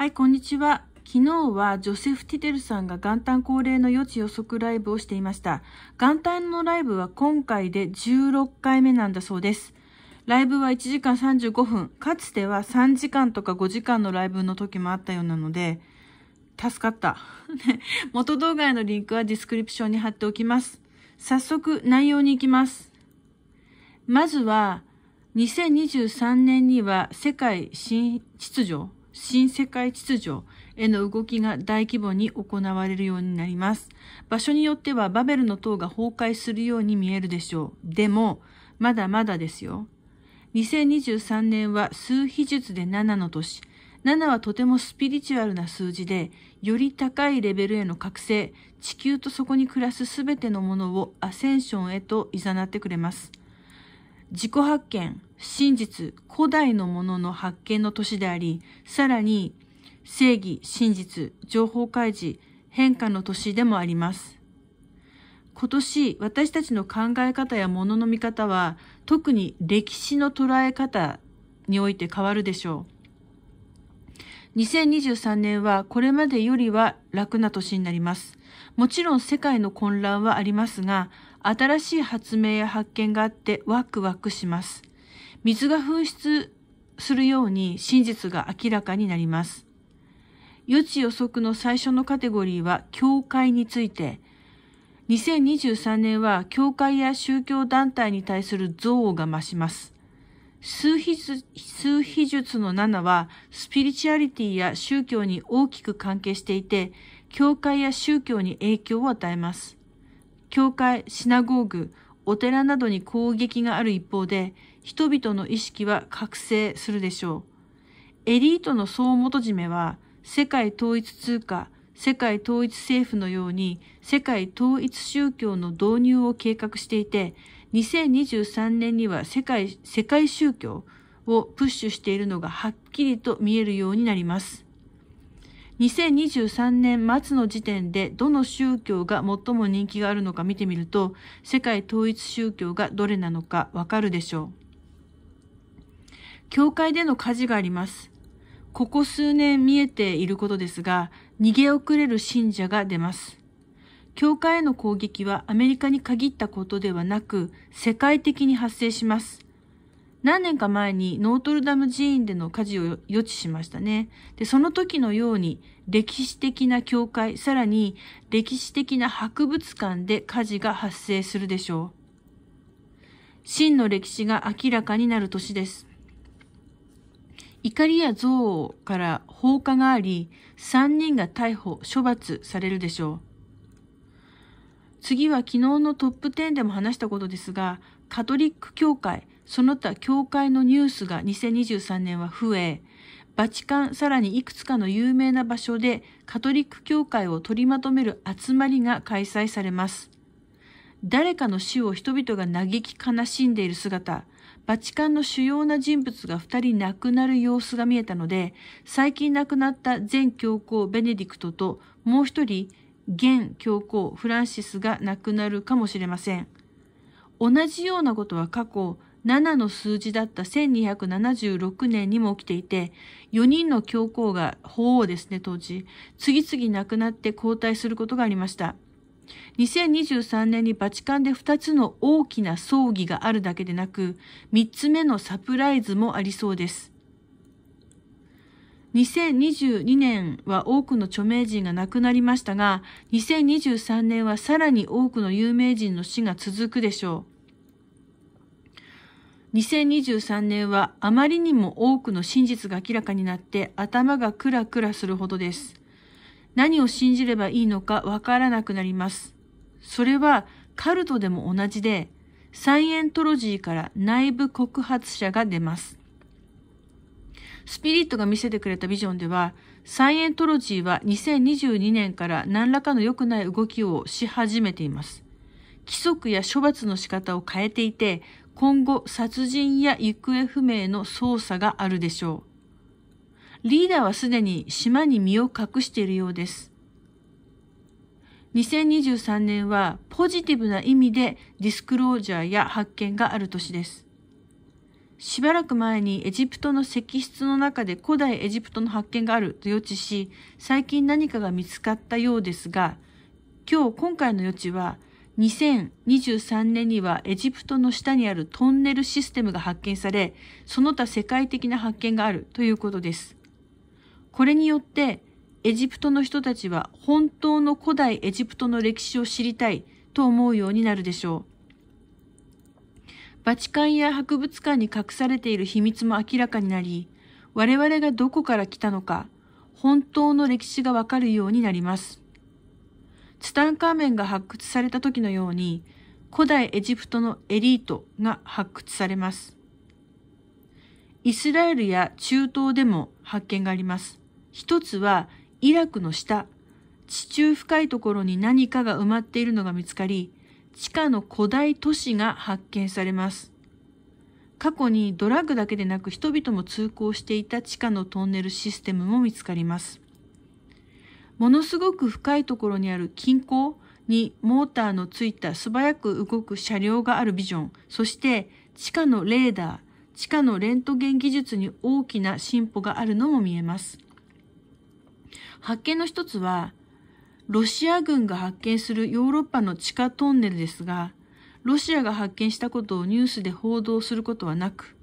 はい、こんにちは。昨日はジョセフ・ティテルさんが元旦恒例の予知予測ライブをしていました。元旦のライブは今回で16回目なんだそうです。ライブは1時間35分、かつては3時間とか5時間のライブの時もあったようなので、助かった。元動画へのリンクはディスクリプションに貼っておきます。早速内容に行きます。まずは、2023年には世界新秩序新世界秩序への動きが大規模に行われるようになります。場所によってはバベルの塔が崩壊するように見えるでしょう。でも、まだまだですよ。2023年は数秘術で7の年。7はとてもスピリチュアルな数字で、より高いレベルへの覚醒、地球とそこに暮らすすべてのものをアセンションへと誘ってくれます。自己発見、真実、古代のものの発見の年であり、さらに正義、真実、情報開示、変化の年でもあります。今年、私たちの考え方やものの見方は、特に歴史の捉え方において変わるでしょう。2023年はこれまでよりは楽な年になります。もちろん世界の混乱はありますが、新しい発明や発見があってワクワクします。水が噴出するように真実が明らかになります。予知予測の最初のカテゴリーは教会について、2023年は教会や宗教団体に対する憎悪が増します。数秘数秘術の7はスピリチュアリティや宗教に大きく関係していて、教会や宗教に影響を与えます。教会、シナゴーグ、お寺などに攻撃がある一方で、人々の意識は覚醒するでしょう。エリートの総元締めは、世界統一通貨、世界統一政府のように世界統一宗教の導入を計画していて、2023年には世界、世界宗教をプッシュしているのがはっきりと見えるようになります。2023年末の時点でどの宗教が最も人気があるのか見てみると、世界統一宗教がどれなのかわかるでしょう。教会での火事があります。ここ数年見えていることですが、逃げ遅れる信者が出ます。教会への攻撃はアメリカに限ったことではなく、世界的に発生します。何年か前にノートルダム寺院での火事を予知しましたね。で、その時のように歴史的な教会、さらに歴史的な博物館で火事が発生するでしょう。真の歴史が明らかになる年です。怒りや憎悪から放火があり、3人が逮捕、処罰されるでしょう。次は昨日のトップ10でも話したことですが、カトリック教会、その他教会のニュースが2023年は増え、バチカンさらにいくつかの有名な場所でカトリック教会を取りまとめる集まりが開催されます。誰かの死を人々が嘆き悲しんでいる姿、バチカンの主要な人物が2人亡くなる様子が見えたので、最近亡くなった前教皇ベネディクトともう一人、現教皇フランシスが亡くなるかもしれません。同じようなことは過去、7の数字だった1276年にも起きていて、4人の教皇が法王ですね、当時、次々亡くなって交代することがありました。2023年にバチカンで2つの大きな葬儀があるだけでなく、3つ目のサプライズもありそうです。2022年は多くの著名人が亡くなりましたが、2023年はさらに多くの有名人の死が続くでしょう。2023年はあまりにも多くの真実が明らかになって頭がクラクラするほどです。何を信じればいいのかわからなくなります。それはカルトでも同じで、サイエントロジーから内部告発者が出ます。スピリットが見せてくれたビジョンでは、サイエントロジーは2022年から何らかの良くない動きをし始めています。規則や処罰の仕方を変えていて、今後殺人や行方不明の捜査があるでしょう。リーダーはすでに島に身を隠しているようです。2023年はポジティブな意味でディスクロージャーや発見がある年です。しばらく前にエジプトの石室の中で古代エジプトの発見があると予知し、最近何かが見つかったようですが、今日今回の予知は2023年にはエジプトの下にあるトンネルシステムが発見され、その他世界的な発見があるということです。これによって、エジプトの人たちは本当の古代エジプトの歴史を知りたいと思うようになるでしょう。バチカンや博物館に隠されている秘密も明らかになり、我々がどこから来たのか、本当の歴史がわかるようになります。ツタンカーメンが発掘された時のように、古代エジプトのエリートが発掘されます。イスラエルや中東でも発見があります。一つはイラクの下、地中深いところに何かが埋まっているのが見つかり、地下の古代都市が発見されます。過去にドラッグだけでなく人々も通行していた地下のトンネルシステムも見つかります。ものすごく深いところにある近郊にモーターのついた素早く動く車両があるビジョン、そして地下のレーダー、地下のレントゲン技術に大きな進歩があるのも見えます。発見の一つは、ロシア軍が発見するヨーロッパの地下トンネルですが、ロシアが発見したことをニュースで報道することはなく、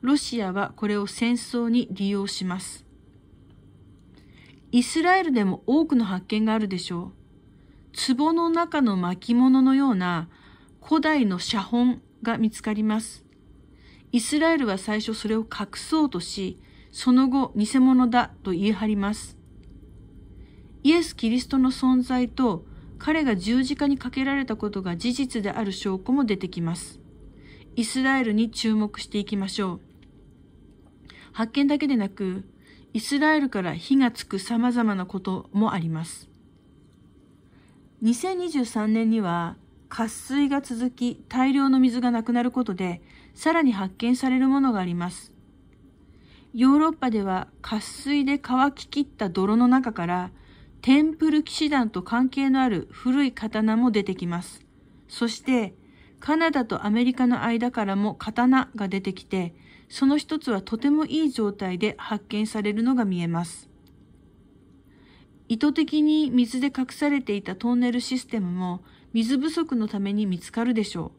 ロシアはこれを戦争に利用します。イスラエルでも多くの発見があるでしょう。壺の中の巻物のような古代の写本が見つかります。イスラエルは最初それを隠そうとし、その後偽物だと言い張ります。イエス・キリストの存在と彼が十字架にかけられたことが事実である証拠も出てきます。イスラエルに注目していきましょう。発見だけでなく、イスラエルから火がつく様々なこともあります。2023年には渇水が続き大量の水がなくなることでさらに発見されるものがあります。ヨーロッパでは渇水で乾ききった泥の中からテンプル騎士団と関係のある古い刀も出てきます。そしてカナダとアメリカの間からも刀が出てきてその一つはとてもいい状態で発見されるのが見えます。意図的に水で隠されていたトンネルシステムも水不足のために見つかるでしょ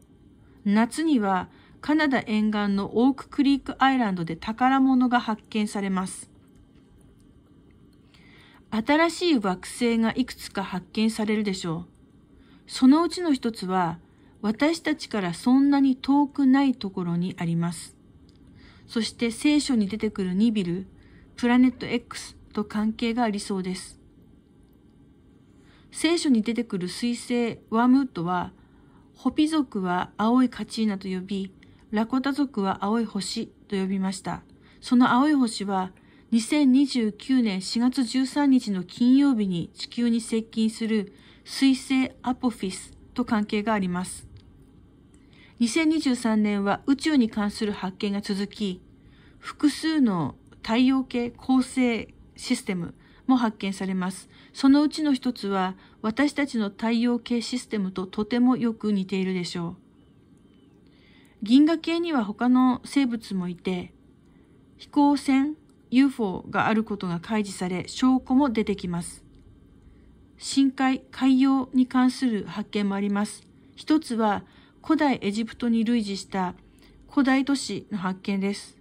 う。夏にはカナダ沿岸のオーククリークアイランドで宝物が発見されます。新しい惑星がいくつか発見されるでしょう。そのうちの一つは私たちからそんなに遠くないところにあります。そして聖書に出てくるニビル、プラネット X と関係がありそうです。聖書に出てくる彗星ワムートは、ホピ族は青いカチーナと呼び、ラコタ族は青い星と呼びました。その青い星は、2029年4月13日の金曜日に地球に接近する彗星アポフィスと関係があります。2023年は宇宙に関する発見が続き、複数の太陽系構成システムも発見されます。そのうちの一つは私たちの太陽系システムととてもよく似ているでしょう。銀河系には他の生物もいて、飛行船 UFO があることが開示され、証拠も出てきます。深海、海洋に関する発見もあります。一つは古代エジプトに類似した古代都市の発見です。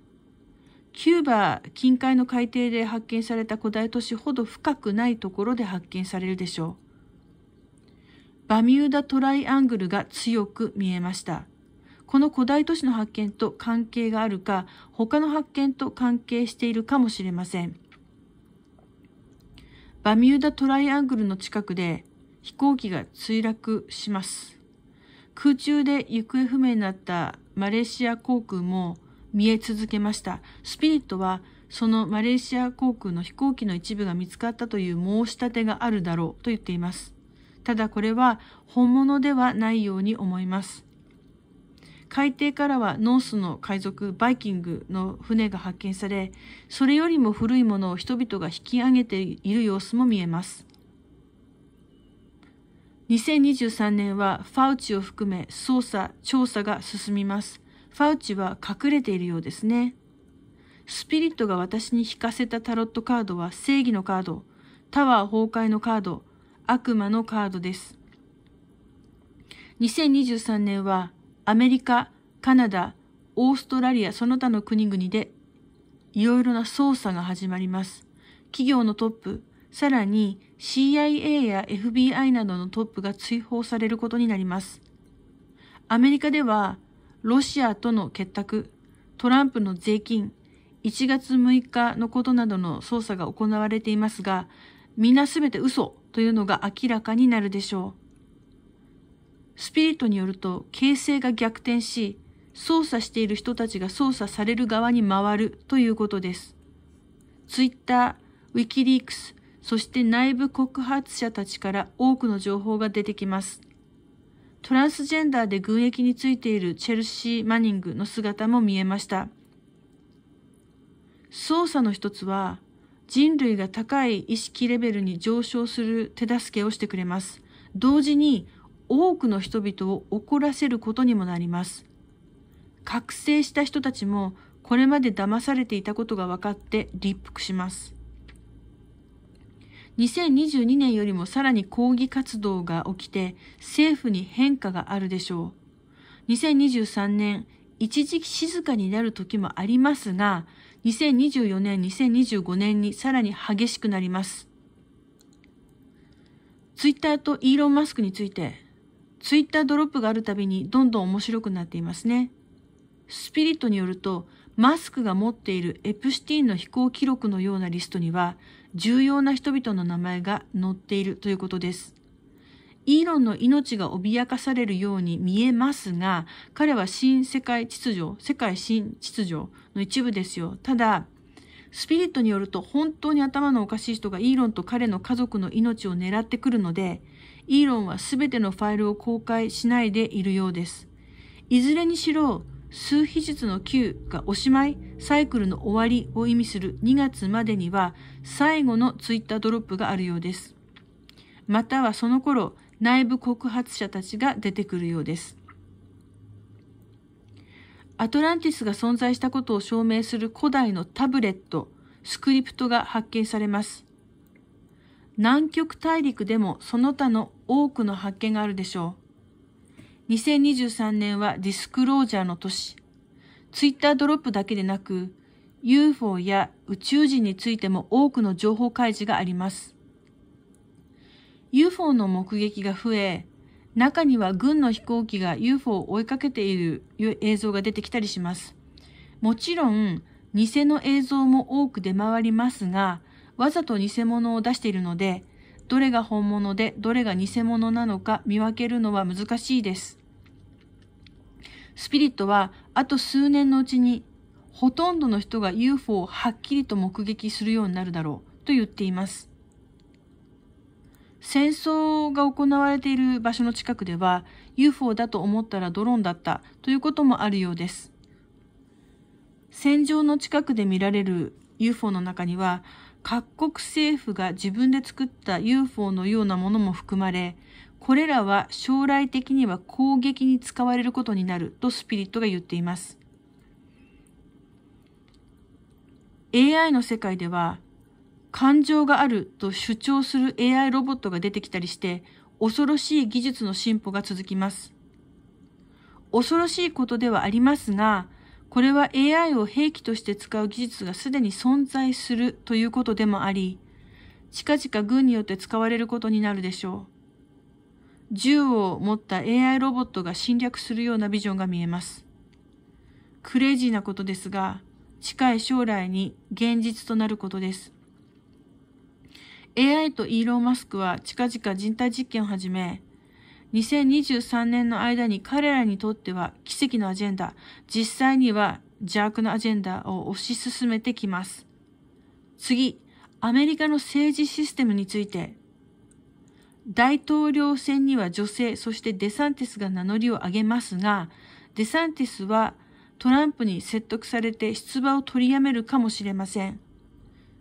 キューバ近海の海底で発見された古代都市ほど深くないところで発見されるでしょう。バミューダトライアングルが強く見えました。この古代都市の発見と関係があるか、他の発見と関係しているかもしれません。バミューダトライアングルの近くで飛行機が墜落します。空中で行方不明になったマレーシア航空も見え続けました。スピリットはそのマレーシア航空の飛行機の一部が見つかったという申し立てがあるだろうと言っています。ただこれは本物ではないように思います。海底からはノースの海賊バイキングの船が発見され、それよりも古いものを人々が引き上げている様子も見えます。2023年はファウチを含め捜査、調査が進みます。ファウチは隠れているようですね。スピリットが私に引かせたタロットカードは正義のカード、タワー崩壊のカード、悪魔のカードです。2023年はアメリカ、カナダ、オーストラリアその他の国々でいろいろな捜査が始まります。企業のトップ、さらに CIA や FBI などのトップが追放されることになります。アメリカでは、ロシアとの結託、トランプの税金、1月6日のことなどの捜査が行われていますが、皆すべて嘘というのが明らかになるでしょう。スピリットによると、形勢が逆転し、操作している人たちが操作される側に回るということです。ツイッター、ウィキリークス、そして内部告発者たちから多くの情報が出てきます。トランスジェンダーで軍役についているチェルシー・マニングの姿も見えました。捜査の一つは、人類が高い意識レベルに上昇する手助けをしてくれます。同時に、多くの人々を怒らせることにもなります。覚醒した人たちも、これまで騙されていたことが分かって立腹します。2022年よりもさらに抗議活動が起きて、政府に変化があるでしょう。2023年、一時期静かになる時もありますが、2024年、2025年にさらに激しくなります。ツイッターとイーロン・マスクについて、ツイッタードロップがあるたびにどんどん面白くなっていますね。スピリットによると、マスクが持っているエプシティンの飛行記録のようなリストには、重要な人々の名前が載っているということです。イーロンの命が脅かされるように見えますが、彼は新世界秩序、世界新秩序の一部ですよ。ただ、スピリットによると本当に頭のおかしい人がイーロンと彼の家族の命を狙ってくるので、イーロンは全てのファイルを公開しないでいるようです。いずれにしろ、数術の9がおしまいサイクルの終わりを意味する2月までには最後のツイッタードロップがあるようです。またはその頃、内部告発者たちが出てくるようです。アトランティスが存在したことを証明する古代のタブレット、スクリプトが発見されます。南極大陸でもその他の多くの発見があるでしょう。2023年はディスクロージャーの年ツイッタードロップだけでなく、UFO や宇宙人についても多くの情報開示があります。UFO の目撃が増え、中には軍の飛行機が UFO を追いかけている映像が出てきたりします。もちろん、偽の映像も多く出回りますが、わざと偽物を出しているので、どれが本物でどれが偽物なのか見分けるのは難しいです。スピリットはあと数年のうちにほとんどの人が UFO をはっきりと目撃するようになるだろうと言っています。戦争が行われている場所の近くでは UFO だと思ったらドローンだったということもあるようです。戦場の近くで見られる UFO の中には各国政府が自分で作った UFO のようなものも含まれこれらは将来的には攻撃に使われることになるとスピリットが言っています。AI の世界では感情があると主張する AI ロボットが出てきたりして恐ろしい技術の進歩が続きます。恐ろしいことではありますが、これは AI を兵器として使う技術がすでに存在するということでもあり、近々軍によって使われることになるでしょう。銃を持った AI ロボットが侵略するようなビジョンが見えます。クレイジーなことですが、近い将来に現実となることです。AI とイーロン・マスクは近々人体実験を始め、2023年の間に彼らにとっては奇跡のアジェンダ、実際には邪悪なアジェンダを推し進めてきます。次、アメリカの政治システムについて。大統領選には女性、そしてデサンティスが名乗りを上げますが、デサンティスはトランプに説得されて出馬を取りやめるかもしれません。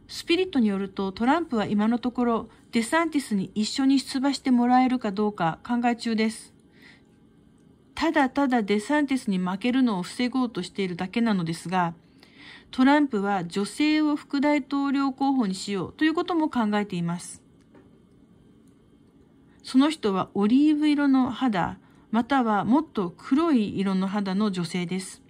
スピリットによるとトランプは今のところデサンティスに一緒に出馬してもらえるかどうか考え中です。ただただデサンティスに負けるのを防ごうとしているだけなのですが、トランプは女性を副大統領候補にしようということも考えています。その人はオリーブ色の肌、またはもっと黒い色の肌の女性です。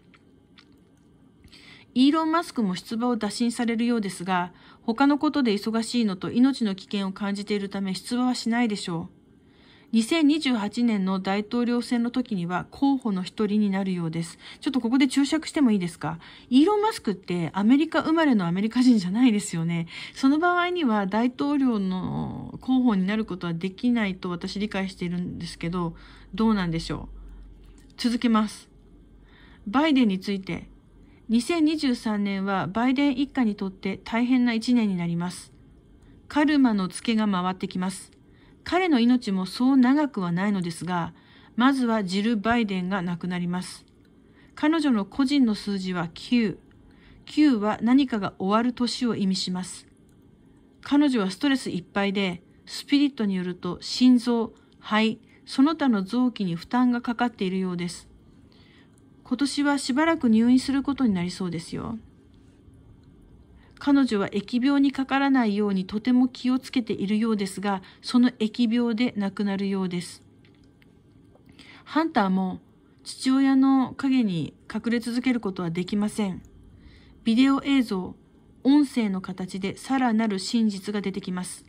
イーロン・マスクも出馬を打診されるようですが、他のことで忙しいのと命の危険を感じているため出馬はしないでしょう。2028年の大統領選の時には候補の一人になるようです。ちょっとここで注釈してもいいですかイーロン・マスクってアメリカ生まれのアメリカ人じゃないですよね。その場合には大統領の候補になることはできないと私理解しているんですけど、どうなんでしょう続けます。バイデンについて、2023年はバイデン一家にとって大変な一年になります。カルマのツケが回ってきます。彼の命もそう長くはないのですが、まずはジル・バイデンが亡くなります。彼女の個人の数字は9。9は何かが終わる年を意味します。彼女はストレスいっぱいで、スピリットによると心臓、肺、その他の臓器に負担がかかっているようです。今年はしばらく入院することになりそうですよ。彼女は疫病にかからないようにとても気をつけているようですが、その疫病で亡くなるようです。ハンターも父親の影に隠れ続けることはできません。ビデオ映像、音声の形でさらなる真実が出てきます。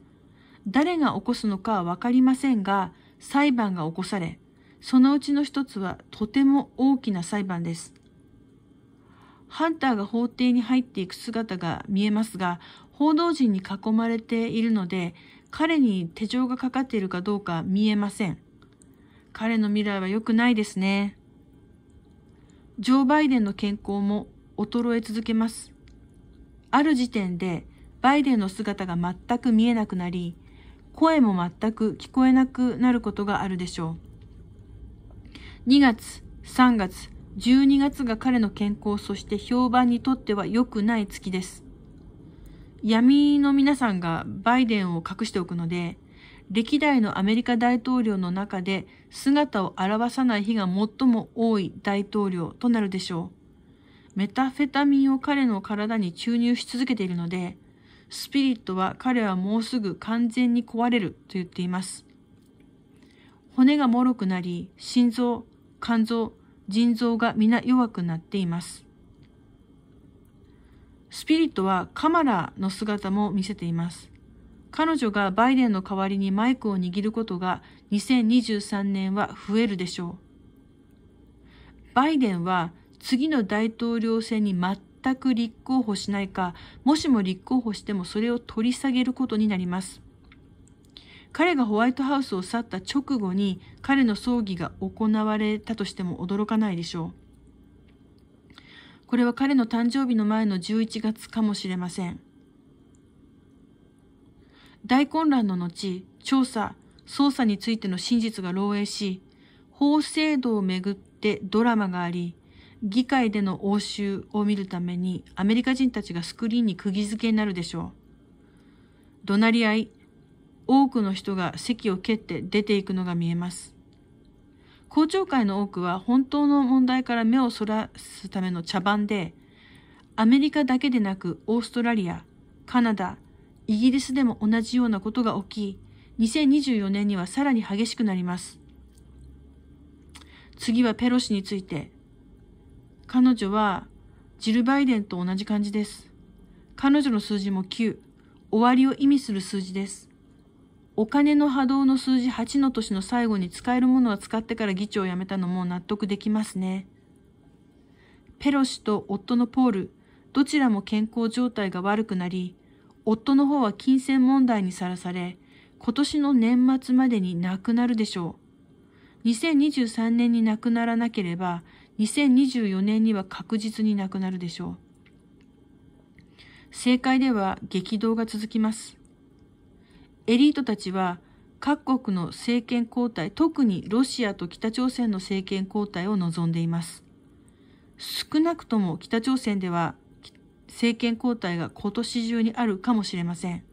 誰が起こすのかはわかりませんが、裁判が起こされ、そのうちの一つはとても大きな裁判です。ハンターが法廷に入っていく姿が見えますが、報道陣に囲まれているので、彼に手錠がかかっているかどうか見えません。彼の未来は良くないですね。ジョー・バイデンの健康も衰え続けます。ある時点で、バイデンの姿が全く見えなくなり、声も全く聞こえなくなることがあるでしょう。2月、3月、12月が彼の健康そして評判にとっては良くない月です。闇の皆さんがバイデンを隠しておくので、歴代のアメリカ大統領の中で姿を現さない日が最も多い大統領となるでしょう。メタフェタミンを彼の体に注入し続けているので、スピリットは彼はもうすぐ完全に壊れると言っています。骨が脆くなり、心臓、肝臓、腎臓が皆弱くなっています。スピリットはカマラの姿も見せています。彼女がバイデンの代わりにマイクを握ることが2023年は増えるでしょう。バイデンは次の大統領選に全く立候補しないか、もしも立候補してもそれを取り下げることになります。彼がホワイトハウスを去った直後に彼の葬儀が行われたとしても驚かないでしょう。これは彼の誕生日の前の11月かもしれません。大混乱の後、調査、捜査についての真実が漏洩し、法制度をめぐってドラマがあり、議会での応酬を見るためにアメリカ人たちがスクリーンに釘付けになるでしょう。怒鳴り合い、多くの人が席を蹴って出ていくのが見えます。公聴会の多くは本当の問題から目をそらすための茶番で、アメリカだけでなくオーストラリア、カナダ、イギリスでも同じようなことが起き、2024年にはさらに激しくなります。次はペロシについて。彼女はジル・バイデンと同じ感じです。彼女の数字も9、終わりを意味する数字です。お金の波動の数字8の年の最後に使えるものは使ってから議長を辞めたのも納得できますね。ペロシと夫のポール、どちらも健康状態が悪くなり、夫の方は金銭問題にさらされ、今年の年末までに亡くなるでしょう。2023年に亡くならなければ、2024年には確実に亡くなるでしょう。政界では激動が続きます。エリートたちは各国の政権交代、特にロシアと北朝鮮の政権交代を望んでいます。少なくとも北朝鮮では政権交代が今年中にあるかもしれません。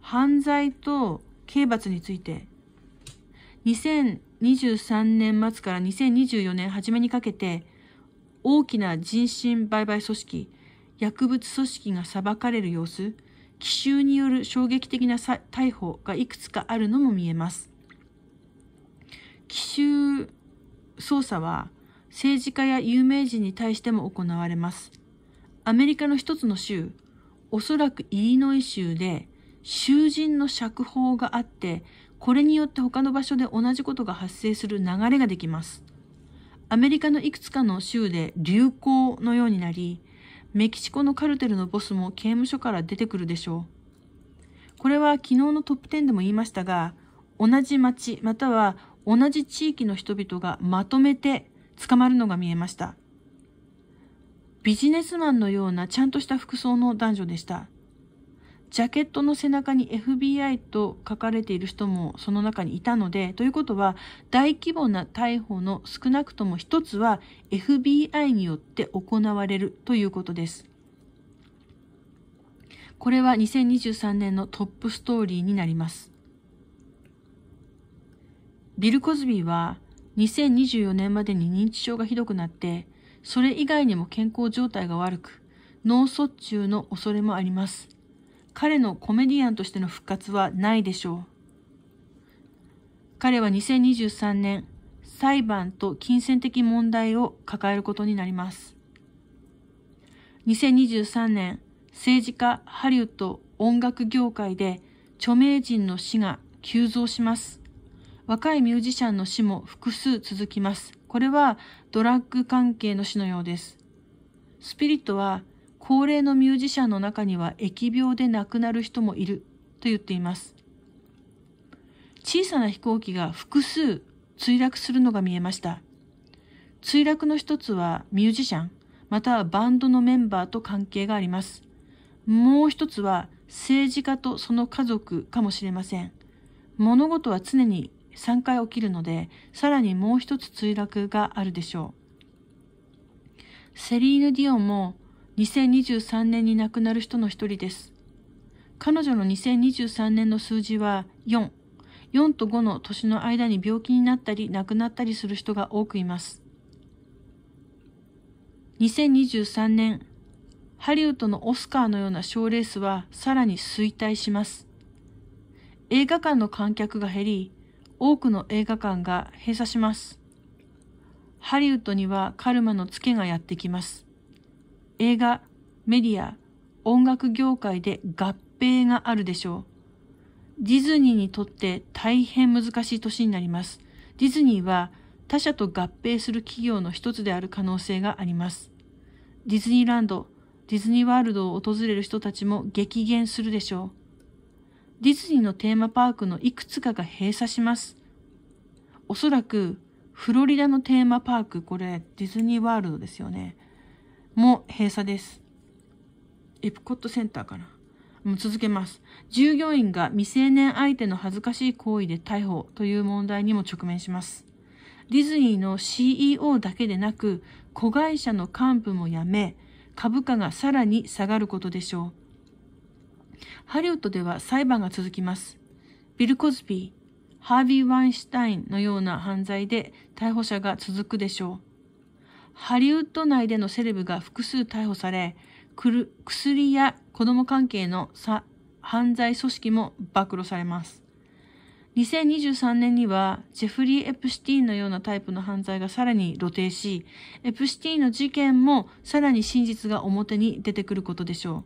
犯罪と刑罰について、2023年末から2024年初めにかけて、大きな人身売買組織、薬物組織が裁かれる様子、奇襲による衝撃的な逮捕がいくつかあるのも見えます。奇襲捜査は政治家や有名人に対しても行われます。アメリカの一つの州、おそらくイリノイ州で囚人の釈放があって、これによって他の場所で同じことが発生する流れができます。アメリカのいくつかの州で流行のようになり、メキシコのカルテルのボスも刑務所から出てくるでしょう。これは昨日のトップ10でも言いましたが、同じ町または同じ地域の人々がまとめて捕まるのが見えました。ビジネスマンのようなちゃんとした服装の男女でした。ジャケットの背中に FBI と書かれている人もその中にいたので、ということは大規模な逮捕の少なくとも一つは FBI によって行われるということです。これは2023年のトップストーリーになります。ビル・コズビーは2024年までに認知症がひどくなって、それ以外にも健康状態が悪く、脳卒中の恐れもあります。彼のコメディアンとしての復活はないでしょう。彼は2023年、裁判と金銭的問題を抱えることになります。2023年、政治家、ハリウッド、音楽業界で著名人の死が急増します。若いミュージシャンの死も複数続きます。これはドラッグ関係の死のようです。スピリットは高齢のミュージシャンの中には疫病で亡くなる人もいると言っています。小さな飛行機が複数墜落するのが見えました。墜落の一つはミュージシャン、またはバンドのメンバーと関係があります。もう一つは政治家とその家族かもしれません。物事は常に3回起きるので、さらにもう一つ墜落があるでしょう。セリーヌ・ディオンも2023年に亡くなる人の一人です。彼女の2023年の数字は4。4と5の年の間に病気になったり亡くなったりする人が多くいます。2023年、ハリウッドのオスカーのような賞レースはさらに衰退します。映画館の観客が減り、多くの映画館が閉鎖します。ハリウッドにはカルマのツケがやってきます。映画、メディア、音楽業界で合併があるでしょう。ディズニーにとって大変難しい年になります。ディズニーは他社と合併する企業の一つである可能性があります。ディズニーランド、ディズニーワールドを訪れる人たちも激減するでしょう。ディズニーのテーマパークのいくつかが閉鎖します。おそらくフロリダのテーマパーク、これディズニーワールドですよね。も閉鎖です。エプコットセンターかな。もう続けます。従業員が未成年相手の恥ずかしい行為で逮捕という問題にも直面します。ディズニーの CEO だけでなく、子会社の幹部も辞め、株価がさらに下がることでしょう。ハリウッドでは裁判が続きます。ビル・コズビー、ハービー・ワインシュタインのような犯罪で逮捕者が続くでしょう。ハリウッド内でのセレブが複数逮捕され、薬や子供関係の犯罪組織も暴露されます。2023年には、ジェフリー・エプシティンのようなタイプの犯罪がさらに露呈し、エプシティンの事件もさらに真実が表に出てくることでしょ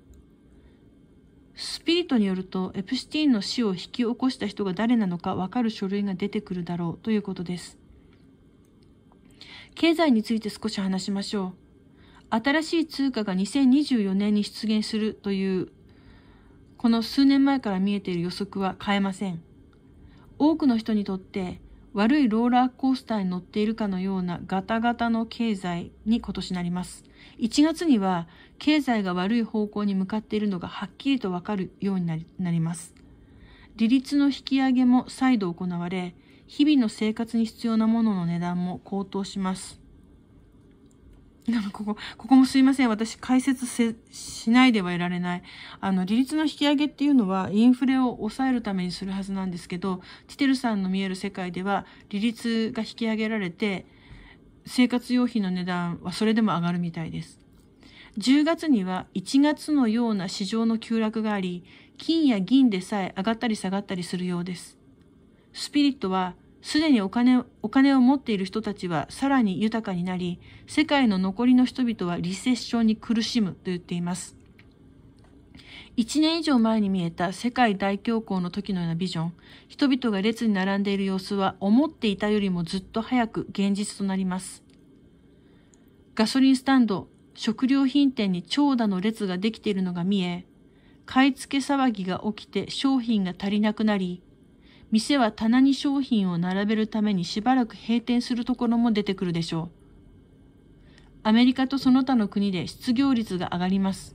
う。スピリットによると、エプシティンの死を引き起こした人が誰なのかわかる書類が出てくるだろうということです。経済について少し話しましょう。新しい通貨が2024年に出現するという、この数年前から見えている予測は変えません。多くの人にとって悪いローラーコースターに乗っているかのようなガタガタの経済に今年なります。1月には経済が悪い方向に向かっているのがはっきりとわかるようになります。利率の引き上げも再度行われ、日々の生活に必要なものの値段も高騰します。なんここ、ここもすいません。私解説せ、しないではいられない。あの、利率の引き上げっていうのはインフレを抑えるためにするはずなんですけど、ティテルさんの見える世界では利率が引き上げられて、生活用品の値段はそれでも上がるみたいです。10月には1月のような市場の急落があり、金や銀でさえ上がったり下がったりするようです。スピリットはすでにお金お金を持っている人たちはさらに豊かになり、世界の残りの人々はリセッションに苦しむと言っています。1年以上前に見えた世界大恐慌の時のようなビジョン、人々が列に並んでいる様子は思っていたよりもずっと早く現実となります。ガソリンスタンド、食料品店に長蛇の列ができているのが見え、買い付け騒ぎが起きて商品が足りなくなり、店は棚に商品を並べるためにしばらく閉店するところも出てくるでしょう。アメリカとその他の国で失業率が上がります。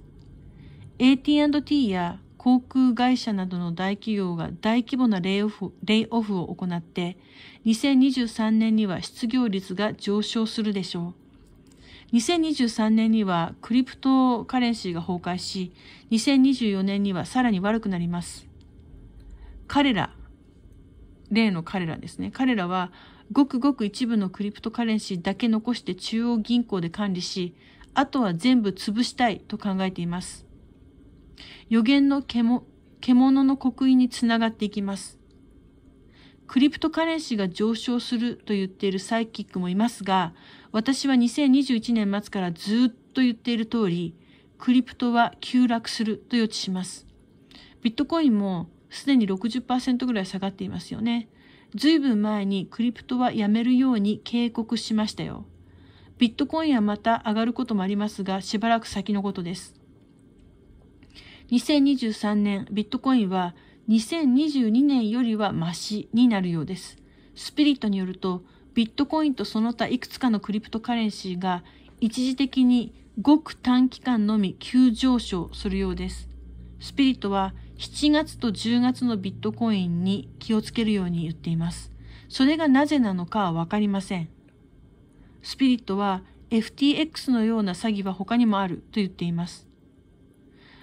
AT&T や航空会社などの大企業が大規模なレイオフレイオフを行って、2023年には失業率が上昇するでしょう。2023年にはクリプトカレンシーが崩壊し、2024年にはさらに悪くなります。彼ら、例の彼らですね。彼らは、ごくごく一部のクリプトカレンシーだけ残して中央銀行で管理し、あとは全部潰したいと考えています。予言の獣の刻印につながっていきます。クリプトカレンシーが上昇すると言っているサイキックもいますが、私は2021年末からずっと言っている通り、クリプトは急落すると予知します。ビットコインもすでに60%ぐらい下がっていますよね。ずいぶん前にクリプトはやめるように警告しましたよ。ビットコインはまた上がることもありますが、しばらく先のことです。2023年、ビットコインは2022年よりはマシになるようです。スピリットによると、ビットコインとその他いくつかのクリプトカレンシーが一時的にごく短期間のみ急上昇するようです。スピリットは7月と10月のビットコインに気をつけるように言っています。それがなぜなのかはわかりません。スピリットは FTX のような詐欺は他にもあると言っています。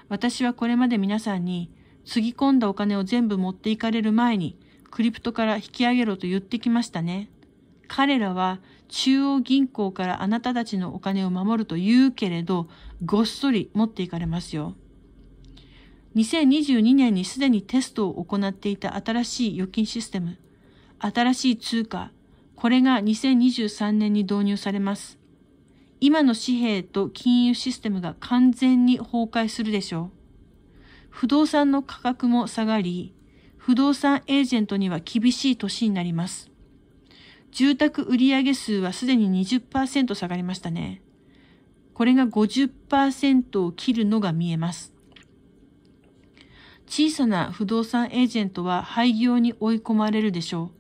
私はこれまで皆さんに、つぎ込んだお金を全部持っていかれる前に、クリプトから引き上げろと言ってきましたね。彼らは中央銀行からあなたたちのお金を守ると言うけれど、ごっそり持っていかれますよ。2022年にすでにテストを行っていた新しい預金システム、新しい通貨、これが2023年に導入されます。今の紙幣と金融システムが完全に崩壊するでしょう。不動産の価格も下がり、不動産エージェントには厳しい年になります。住宅売上数はすでに20%下がりましたね。これが50%を切るのが見えます。小さな不動産エージェントは廃業に追い込まれるでしょ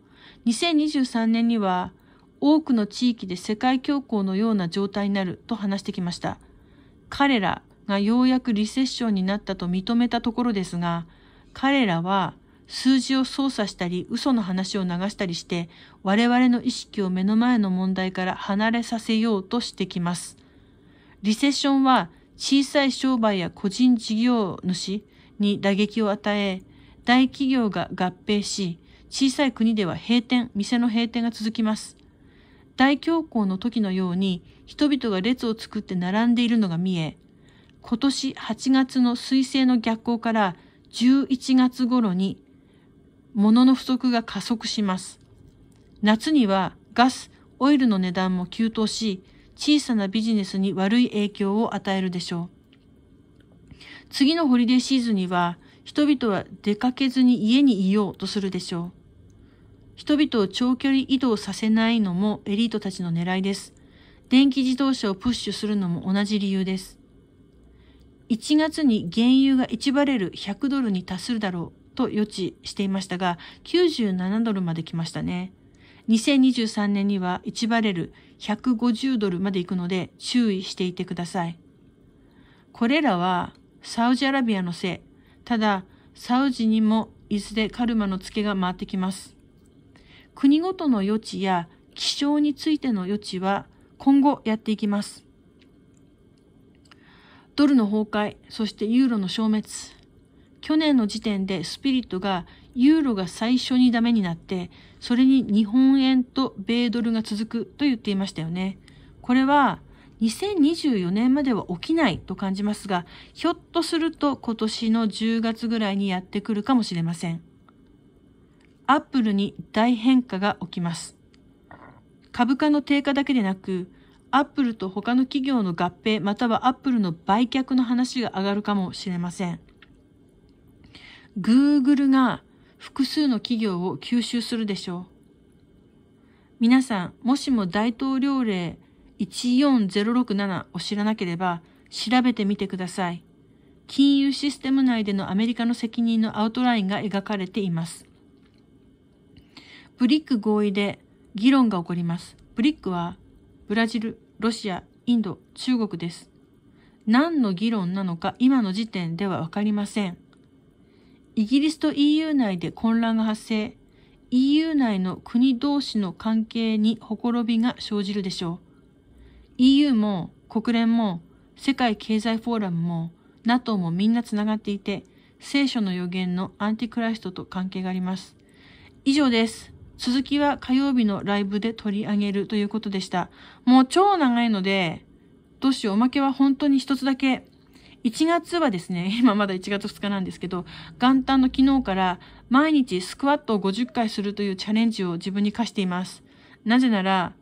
う。2023年には多くの地域で世界恐慌のような状態になると話してきました。彼らがようやくリセッションになったと認めたところですが、彼らは数字を操作したり嘘の話を流したりして我々の意識を目の前の問題から離れさせようとしてきます。リセッションは小さい商売や個人事業主、に打撃を与え、大企業が合併し、小さい国では閉店、店の閉店が続きます。大恐慌の時のように人々が列を作って並んでいるのが見え、今年8月の彗星の逆行から11月頃に物の不足が加速します。夏にはガス、オイルの値段も急騰し、小さなビジネスに悪い影響を与えるでしょう。次のホリデーシーズンには、人々は出かけずに家にいようとするでしょう。人々を長距離移動させないのもエリートたちの狙いです。電気自動車をプッシュするのも同じ理由です。1月に原油が1バレル100ドルに達するだろうと予知していましたが、97ドルまで来ましたね。2023年には1バレル150ドルまで行くので注意していてください。これらはサウジアラビアのせい。ただ、サウジにもいずれカルマの付けが回ってきます。国ごとの余地や気象についての余地は今後やっていきます。ドルの崩壊、そしてユーロの消滅。去年の時点でスピリットがユーロが最初にダメになって、それに日本円と米ドルが続くと言っていましたよね。これは2024年までは起きないと感じますが、ひょっとすると今年の10月ぐらいにやってくるかもしれません。アップルに大変化が起きます。株価の低下だけでなく、アップルと他の企業の合併またはアップルの売却の話が上がるかもしれません。Google が複数の企業を吸収するでしょう。皆さん、もしも大統領令14067を知らなければ調べてみてください。金融システム内でのアメリカの責任のアウトラインが描かれています。ブリック合意で議論が起こります。ブリックはブラジル、ロシア、インド、中国です。何の議論なのか今の時点ではわかりません。イギリスと EU 内で混乱が発生、EU 内の国同士の関係にほころびが生じるでしょう。EU も国連も世界経済フォーラムも NATO もみんなつながっていて、聖書の予言のアンティクライストと関係があります。以上です。続きは火曜日のライブで取り上げるということでした。もう超長いので、どうしよう、おまけは本当に一つだけ。1月はですね、今まだ1月2日なんですけど、元旦の昨日から毎日スクワットを50回するというチャレンジを自分に課しています。なぜなら、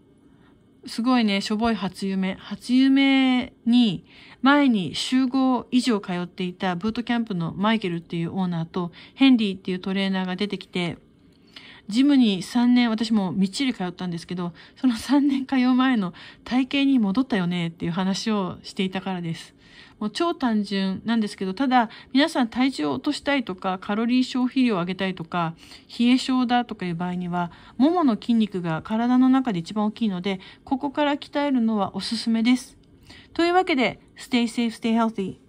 すごいね、しょぼい初夢。初夢に、前に集合以上通っていたブートキャンプのマイケルっていうオーナーと、ヘンリーっていうトレーナーが出てきて、ジムに3年、私もみっちり通ったんですけど、その3年通う前の体型に戻ったよねっていう話をしていたからです。もう超単純なんですけど、ただ皆さん体重を落としたいとか、カロリー消費量を上げたいとか、冷え症だとかいう場合には、ももの筋肉が体の中で一番大きいので、ここから鍛えるのはおすすめです。というわけで、Stay safe, stay healthy.